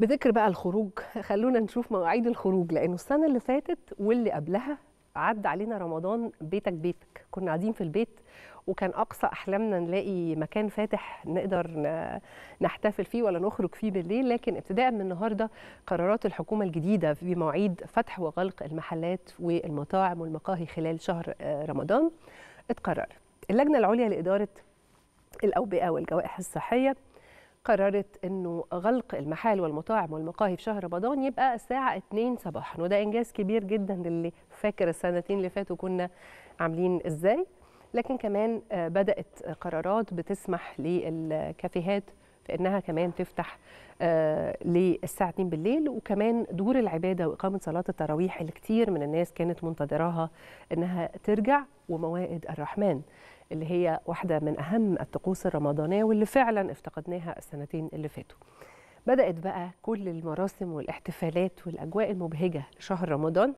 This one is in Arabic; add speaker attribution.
Speaker 1: بذكر بقى الخروج خلونا نشوف مواعيد الخروج لانه السنه اللي فاتت واللي قبلها عدى علينا رمضان بيتك بيتك كنا قاعدين في البيت وكان اقصى احلامنا نلاقي مكان فاتح نقدر نحتفل فيه ولا نخرج فيه بالليل لكن ابتداء من النهارده قرارات الحكومه الجديده في مواعيد فتح وغلق المحلات والمطاعم والمقاهي خلال شهر آه، رمضان اتقرر اللجنه العليا لاداره الاوبئه والجوائح الصحيه قررت انه غلق المحال والمطاعم والمقاهي في شهر رمضان يبقى الساعه 2 صباحا وده انجاز كبير جدا للي فاكر السنتين اللي فاتوا كنا عاملين ازاي لكن كمان آه، بدات قرارات بتسمح للكافيهات فإنها كمان تفتح آه، للساعة 2 بالليل وكمان دور العبادة وإقامة صلاة التراويح اللي كتير من الناس كانت منتظراها إنها ترجع وموائد الرحمن اللي هي واحدة من أهم الطقوس الرمضانية واللي فعلا افتقدناها السنتين اللي فاتوا بدأت بقى كل المراسم والاحتفالات والأجواء المبهجة لشهر رمضان